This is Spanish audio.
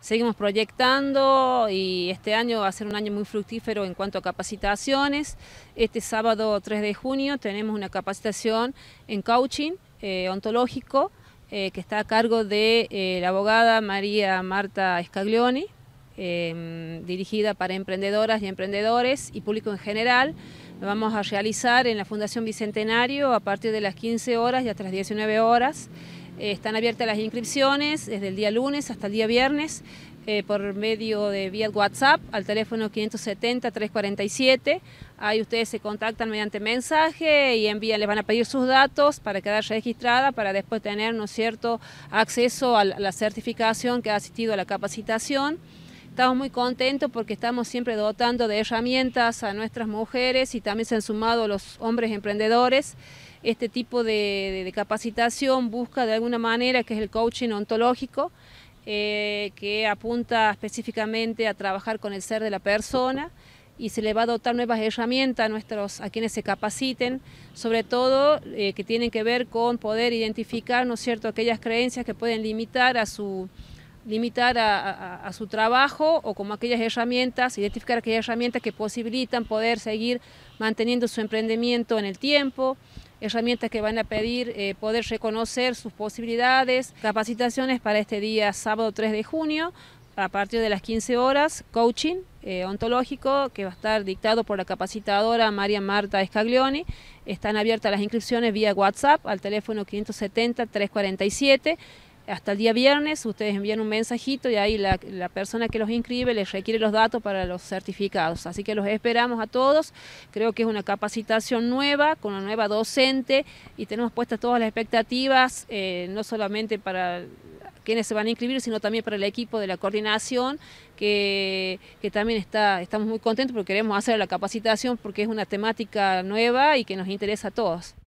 Seguimos proyectando y este año va a ser un año muy fructífero en cuanto a capacitaciones. Este sábado 3 de junio tenemos una capacitación en coaching eh, ontológico eh, que está a cargo de eh, la abogada María Marta Scaglioni, em, dirigida para emprendedoras y emprendedores y público en general. Lo vamos a realizar en la Fundación Bicentenario a partir de las 15 horas y hasta las 19 horas. Eh, están abiertas las inscripciones desde el día lunes hasta el día viernes eh, por medio de vía WhatsApp al teléfono 570-347. Ahí ustedes se contactan mediante mensaje y envían, les van a pedir sus datos para quedar registrada, para después tener, cierto?, acceso a la certificación que ha asistido a la capacitación. Estamos muy contentos porque estamos siempre dotando de herramientas a nuestras mujeres y también se han sumado los hombres emprendedores. Este tipo de, capacitación busca de alguna manera que es el coaching ontológico, eh, que apunta específicamente a trabajar con el ser de la persona y se le va a dotar nuevas herramientas a, nuestros, a quienes se capaciten, sobre todo eh, que tienen que ver con poder identificar ¿no es cierto? aquellas creencias que pueden limitar a su limitar a, su trabajo o como aquellas herramientas, identificar aquellas herramientas que posibilitan poder seguir manteniendo su emprendimiento en el tiempo, herramientas que van a pedir eh, poder reconocer sus posibilidades, capacitaciones para este día sábado 3 de junio a partir de las 15 horas, coaching eh, ontológico que va a estar dictado por la capacitadora María Marta Escaglioni. Están abiertas las inscripciones vía WhatsApp al teléfono 570 347 hasta el día viernes ustedes envían un mensajito y ahí la, persona que los inscribe les requiere los datos para los certificados. Así que los esperamos a todos. Creo que es una capacitación nueva, con una nueva docente y tenemos puestas todas las expectativas, eh, no solamente para quienes se van a inscribir, sino también para el equipo de la coordinación, que, que, también está, estamos muy contentos porque queremos hacer la capacitación porque es una temática nueva y que nos interesa a todos.